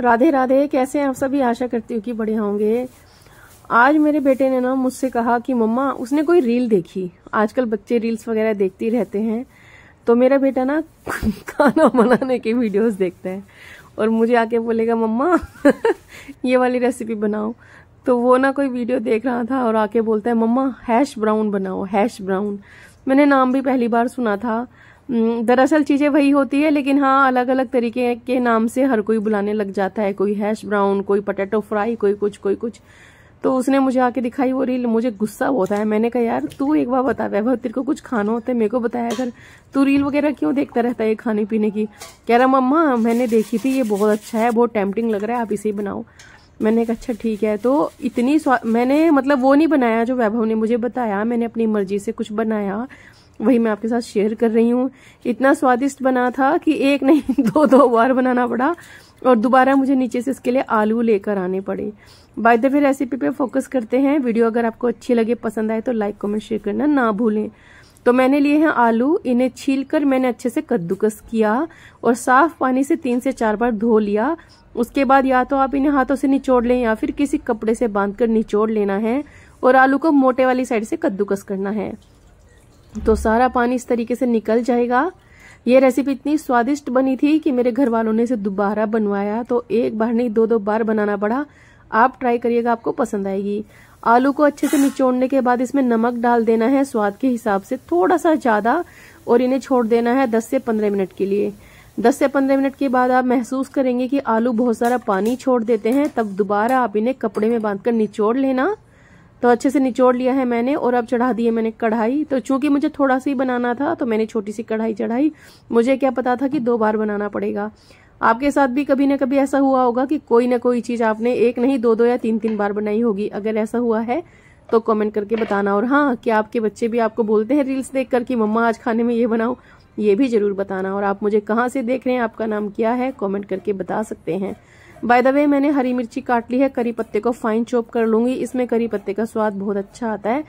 राधे राधे कैसे हैं आप सभी आशा करती हूँ कि बड़े होंगे आज मेरे बेटे ने ना मुझसे कहा कि मम्मा उसने कोई रील देखी आजकल बच्चे रील्स वगैरह देखते रहते हैं तो मेरा बेटा ना खाना बनाने के वीडियोस देखता है और मुझे आके बोलेगा मम्मा ये वाली रेसिपी बनाओ तो वो ना कोई वीडियो देख रहा था और आके बोलता है मम्मा हैश ब्राउन बनाओ हैश ब्राउन मैंने नाम भी पहली बार सुना था हम्म, दरअसल चीज़ें वही होती है लेकिन हाँ अलग अलग तरीके के नाम से हर कोई बुलाने लग जाता है कोई हैश ब्राउन कोई पटेटो फ्राई कोई कुछ कोई कुछ तो उसने मुझे आके दिखाई वो रील मुझे गुस्सा होता है मैंने कहा यार तू एक बार बता वैभव तेरे को कुछ खाना होता है मेरे को बताया अगर तू रील वगैरह क्यों देखता रहता है खाने पीने की कह रहा मम्मा मैंने देखी थी ये बहुत अच्छा है बहुत टेम्पटिंग लग रहा है आप इसे ही बनाओ मैंने कहा अच्छा ठीक है तो इतनी मैंने मतलब वो नहीं बनाया जो वैभव ने मुझे बताया मैंने अपनी मर्जी से कुछ बनाया वही मैं आपके साथ शेयर कर रही हूँ इतना स्वादिष्ट बना था कि एक नहीं दो दो बार बनाना पड़ा और दोबारा मुझे नीचे से इसके लिए आलू लेकर आने पड़े बाय द वे रेसिपी पे फोकस करते हैं वीडियो अगर आपको अच्छी लगे पसंद आए तो लाइक कमेंट शेयर करना ना भूलें तो मैंने लिए हैं आलू इन्हें छीलकर मैंने अच्छे से कद्दूकस किया और साफ पानी से तीन से चार बार धो लिया उसके बाद या तो आप इन्हें हाथों से निचोड़ लें या फिर किसी कपड़े से बांध निचोड़ लेना है और आलू को मोटे वाली साइड से कद्दूकस करना है तो सारा पानी इस तरीके से निकल जाएगा ये रेसिपी इतनी स्वादिष्ट बनी थी कि मेरे घर वालों ने इसे दोबारा बनवाया तो एक बार नहीं दो दो बार बनाना पड़ा आप ट्राई करिएगा आपको पसंद आएगी आलू को अच्छे से निचोड़ने के बाद इसमें नमक डाल देना है स्वाद के हिसाब से थोड़ा सा ज्यादा और इन्हें छोड़ देना है 10 से 15 मिनट के लिए 10 से 15 मिनट के बाद आप महसूस करेंगे कि आलू बहुत सारा पानी छोड़ देते हैं तब दोबारा आप इन्हें कपड़े में बांधकर निचोड़ लेना तो अच्छे से निचोड़ लिया है मैंने और अब चढ़ा दी है मैंने कढ़ाई तो चूंकि मुझे थोड़ा सा ही बनाना था तो मैंने छोटी सी कढ़ाई चढ़ाई मुझे क्या पता था कि दो बार बनाना पड़ेगा आपके साथ भी कभी ना कभी ऐसा हुआ होगा कि कोई ना कोई चीज़ आपने एक नहीं दो दो या तीन तीन बार बनाई होगी अगर ऐसा हुआ है तो कमेंट करके बताना और हाँ क्या आपके बच्चे भी आपको बोलते हैं रील्स देख कर कि मम्मा आज खाने में ये बनाओ ये भी ज़रूर बताना और आप मुझे कहाँ से देख रहे हैं आपका नाम क्या है कमेंट करके बता सकते हैं बाय द वे मैंने हरी मिर्ची काट ली है करी पत्ते को फाइन चॉप कर लूंगी इसमें करी पत्ते का स्वाद बहुत अच्छा आता है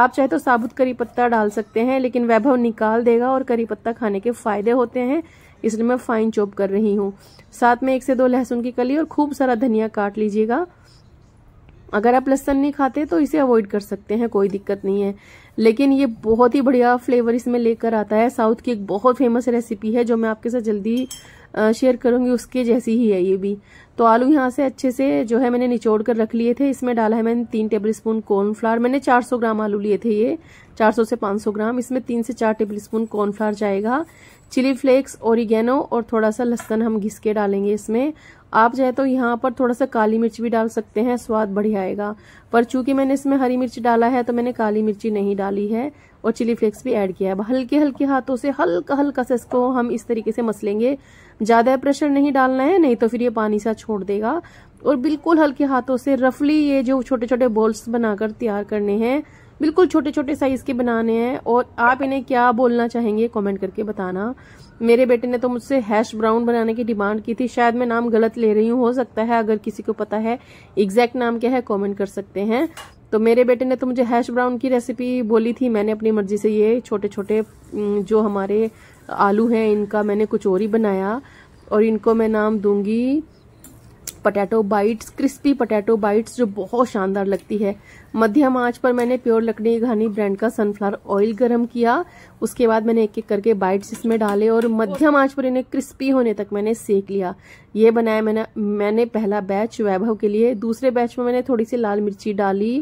आप चाहे तो साबुत करी पत्ता डाल सकते हैं लेकिन वैभव निकाल देगा और करी पत्ता खाने के फायदे होते हैं इसलिए मैं फाइन चॉप कर रही हूँ साथ में एक से दो लहसुन की कली और खूब सारा धनिया काट लीजिएगा अगर आप लहसन नहीं खाते तो इसे अवॉइड कर सकते हैं कोई दिक्कत नहीं है लेकिन ये बहुत ही बढ़िया फ्लेवर इसमें लेकर आता है साउथ की एक बहुत फेमस रेसिपी है जो मैं आपके साथ जल्दी शेयर करूंगी उसके जैसी ही है ये भी तो आलू यहाँ से अच्छे से जो है मैंने निचोड़ कर रख लिए थे इसमें डाला है मैंने तीन टेबल स्पून कॉर्नफ्लावर मैंने 400 ग्राम आलू लिए थे ये 400 से 500 ग्राम इसमें तीन से चार टेबल स्पून कॉर्नफ्लावर जाएगा चिली फ्लेक्स ओरिगेनो और थोड़ा सा लहसन हम घिस के डालेंगे इसमें आप चाहे तो यहाँ पर थोड़ा सा काली मिर्च भी डाल सकते हैं स्वाद बढ़िया आएगा पर चूंकि मैंने इसमें हरी मिर्च डाला है तो मैंने काली मिर्ची नहीं डाली है और चिली फ्लेक्स भी ऐड किया है हल्के हल्के हाथों से हल्का हल्का से इसको हम इस तरीके से मसलेंगे ज़्यादा प्रेशर नहीं डालना है नहीं तो फिर ये पानी सा छोड़ देगा और बिल्कुल हल्के हाथों से रफली ये जो छोटे छोटे बॉल्स बनाकर तैयार करने हैं बिल्कुल छोटे छोटे साइज के बनाने हैं और आप इन्हें क्या बोलना चाहेंगे कमेंट करके बताना मेरे बेटे ने तो मुझसे हैश ब्राउन बनाने की डिमांड की थी शायद मैं नाम गलत ले रही हूँ हो सकता है अगर किसी को पता है एग्जैक्ट नाम क्या है कॉमेंट कर सकते हैं तो मेरे बेटे ने तो मुझे हैश ब्राउन की रेसिपी बोली थी मैंने अपनी मर्जी से ये छोटे छोटे जो हमारे आलू हैं इनका मैंने कुछ और ही बनाया और इनको मैं नाम दूंगी potato bites crispy potato bites जो बहुत शानदार लगती है मध्यम आंच पर मैंने प्योर लकड़ी घानी ब्रांड का सनफ्लावर ऑयल गर्म किया उसके बाद मैंने एक एक करके बाइट्स इसमें डाले और मध्यम आंच पर इन्हें क्रिस्पी होने तक मैंने सेक लिया ये बनाया मैंने मैंने पहला बैच वैभव के लिए दूसरे बैच में मैंने थोड़ी सी लाल मिर्ची डाली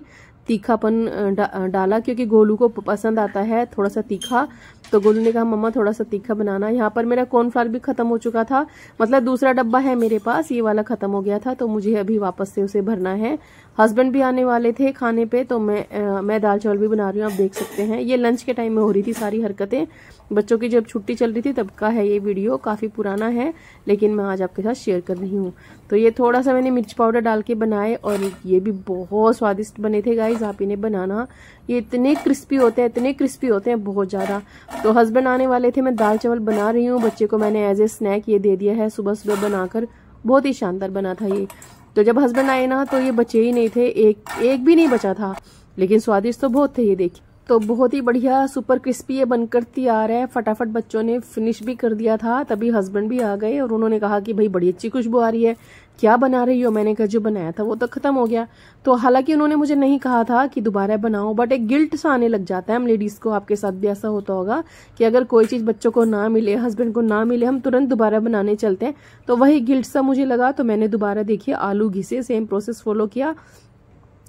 तीखापन डा, डाला क्योंकि गोलू को पसंद आता है थोड़ा सा तीखा तो गोलू ने कहा मम्मा थोड़ा सा तीखा बनाना यहाँ पर मेरा कॉर्नफ्लावर भी खत्म हो चुका था मतलब दूसरा डब्बा है मेरे पास ये वाला खत्म हो गया था तो मुझे अभी वापस से उसे भरना है हस्बैंड भी आने वाले थे खाने पे तो मैं आ, मैं दाल चावल भी बना रही हूँ आप देख सकते हैं ये लंच के टाइम में हो रही थी सारी हरकतें बच्चों की जब छुट्टी चल रही थी तब का है ये वीडियो काफ़ी पुराना है लेकिन मैं आज आपके साथ शेयर कर रही हूँ तो ये थोड़ा सा मैंने मिर्च पाउडर डाल के बनाए और ये भी बहुत स्वादिष्ट बने थे गाइज आप इन्हें बनाना ये इतने क्रिस्पी होते हैं इतने क्रिस्पी होते हैं बहुत ज़्यादा तो हस्बैंड आने वाले थे मैं दाल चावल बना रही हूँ बच्चे को मैंने एज ए स्नैक ये दे दिया है सुबह सुबह बनाकर बहुत ही शानदार बना था ये तो जब हस्बैंड आए ना तो ये बचे ही नहीं थे एक एक भी नहीं बचा था लेकिन स्वादिष्ट तो बहुत थे ये देखिए तो बहुत ही बढ़िया सुपर क्रिस्पी ये बनकर तैयार है फटाफट बच्चों ने फिनिश भी कर दिया था तभी हस्बैंड भी आ गए और उन्होंने कहा कि भाई बड़ी अच्छी खुशबू आ रही है क्या बना रही हो मैंने कहा जो बनाया था वो तो ख़त्म हो गया तो हालांकि उन्होंने मुझे नहीं कहा था कि दोबारा बनाओ बट एक गिल्ट सा आने लग जाता है हम लेडीज़ को आपके साथ भी ऐसा होता होगा कि अगर कोई चीज़ बच्चों को ना मिले हस्बैंड को ना मिले हम तुरंत दोबारा बनाने चलते हैं तो वही गिल्ट सा मुझे लगा तो मैंने दोबारा देखिए आलू घिसे सेम प्रोसेस फॉलो किया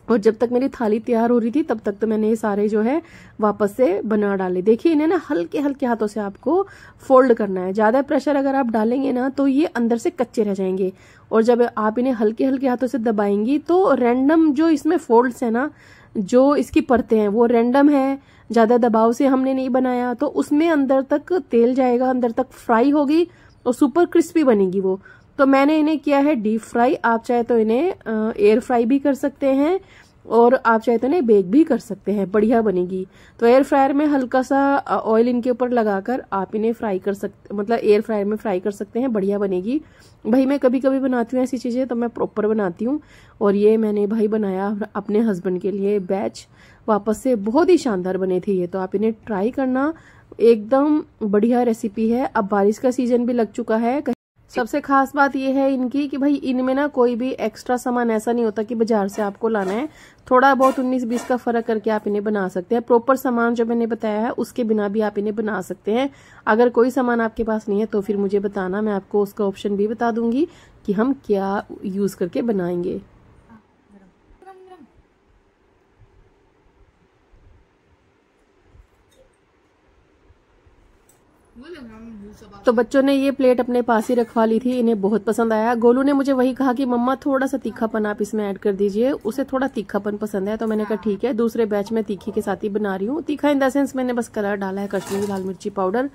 और जब तक मेरी थाली तैयार हो रही थी तब तक तो मैंने ये सारे जो है वापस से बना डाले देखिए इन्हें ना हल्के हल्के हाथों से आपको फोल्ड करना है ज़्यादा प्रेशर अगर आप डालेंगे ना तो ये अंदर से कच्चे रह जाएंगे और जब आप इन्हें हल्के हल्के हाथों से दबाएंगी तो रैंडम जो इसमें फोल्ड्स है ना जो इसकी परतें हैं वो रैंडम है ज़्यादा दबाव से हमने नहीं बनाया तो उसमें अंदर तक तेल जाएगा अंदर तक फ्राई होगी और सुपर क्रिस्पी बनेगी वो तो मैंने इन्हें किया है डीप फ्राई आप चाहे तो इन्हें एयर फ्राई भी कर सकते हैं और आप चाहे तो इन्हें बेक भी कर सकते हैं बढ़िया बनेगी तो एयर फ्रायर में हल्का सा ऑयल इनके ऊपर लगाकर आप इन्हें फ्राई कर सकते मतलब एयर फ्रायर में फ्राई कर सकते हैं बढ़िया बनेगी भाई मैं कभी कभी बनाती हूँ ऐसी चीज़ें तो मैं प्रॉपर बनाती हूँ और ये मैंने भाई बनाया अपने हस्बैंड के लिए बैच वापस से बहुत ही शानदार बने थे ये तो आप इन्हें ट्राई करना एकदम बढ़िया रेसिपी है अब बारिश का सीजन भी लग चुका है सबसे खास बात यह है इनकी कि भाई इनमें ना कोई भी एक्स्ट्रा सामान ऐसा नहीं होता कि बाजार से आपको लाना है थोड़ा बहुत उन्नीस बीस का फर्क करके आप इन्हें बना सकते हैं प्रॉपर सामान जो मैंने बताया है उसके बिना भी आप इन्हें बना सकते हैं अगर कोई सामान आपके पास नहीं है तो फिर मुझे बताना मैं आपको उसका ऑप्शन भी बता दूंगी कि हम क्या यूज़ करके बनाएंगे तो बच्चों ने ये प्लेट अपने पास ही रखवा ली थी इन्हें बहुत पसंद आया गोलू ने मुझे वही कहा कि मम्मा थोड़ा सा तीखापन आप इसमें ऐड कर दीजिए उसे थोड़ा तीखापन पसंद है तो मैंने कहा ठीक है दूसरे बैच में तीखी के साथ ही बना रही हूँ तीखा इन द सेंस मैंने बस कलर डाला है कश्मीरी लाल मिर्ची पाउडर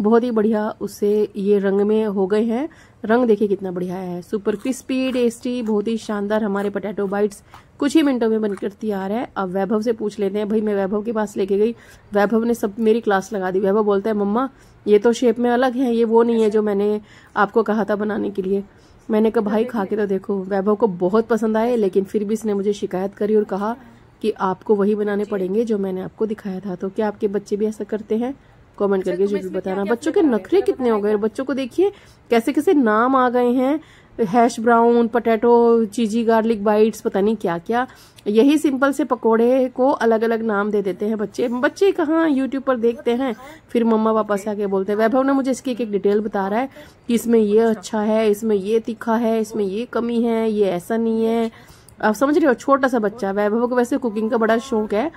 बहुत ही बढ़िया उससे ये रंग में हो गए हैं रंग देखिए कितना बढ़िया है सुपर क्रिस्पी टेस्टी बहुत ही शानदार हमारे पोटैटो बाइट्स कुछ ही मिनटों में बनकर तैयार है अब वैभव से पूछ लेते हैं भाई मैं वैभव के पास लेके गई वैभव ने सब मेरी क्लास लगा दी वैभव बोलता है मम्मा ये तो शेप में अलग है ये वो नहीं है जो मैंने आपको कहा था बनाने के लिए मैंने कहा भाई खा के तो देखो वैभव को बहुत पसंद आए लेकिन फिर भी इसने मुझे शिकायत करी और कहा कि आपको वही बनाने पड़ेंगे जो मैंने आपको दिखाया था तो क्या आपके बच्चे भी ऐसा करते हैं कमेंट करके जरूर बताना बच्चों के नखरे कितने हो गए बच्चों को देखिए कैसे कैसे नाम आ गए हैं hash brown potato cheesy garlic bites पता नहीं क्या क्या यही सिंपल से पकोड़े को अलग अलग नाम दे देते हैं बच्चे बच्चे कहाँ यूट्यूब पर देखते हैं फिर मम्मा पापा से आके बोलते हैं वैभव ने मुझे इसकी एक एक डिटेल बता रहा है कि इसमें ये अच्छा।, अच्छा है इसमें ये तीखा है इसमें ये कमी है ये ऐसा नहीं है आप समझ रहे हो छोटा सा बच्चा वैभव को वैसे कुकिंग का बड़ा शौक है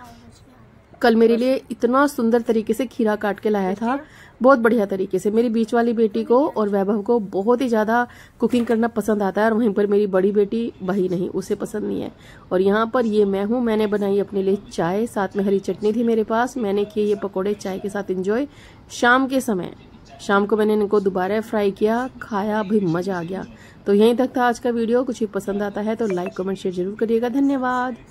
कल मेरे लिए इतना सुंदर तरीके से खीरा काट के लाया था बहुत बढ़िया तरीके से मेरी बीच वाली बेटी को और वैभव को बहुत ही ज़्यादा कुकिंग करना पसंद आता है और वहीं पर मेरी बड़ी बेटी भाई नहीं उसे पसंद नहीं है और यहाँ पर ये मैं हूँ मैंने बनाई अपने लिए चाय साथ में हरी चटनी थी मेरे पास मैंने किए ये पकौड़े चाय के साथ इंजॉय शाम के समय शाम को मैंने इनको दोबारा फ्राई किया खाया भी मज़ा आ गया तो यहीं तक था आज का वीडियो कुछ भी पसंद आता है तो लाइक कमेंट शेयर जरूर करिएगा धन्यवाद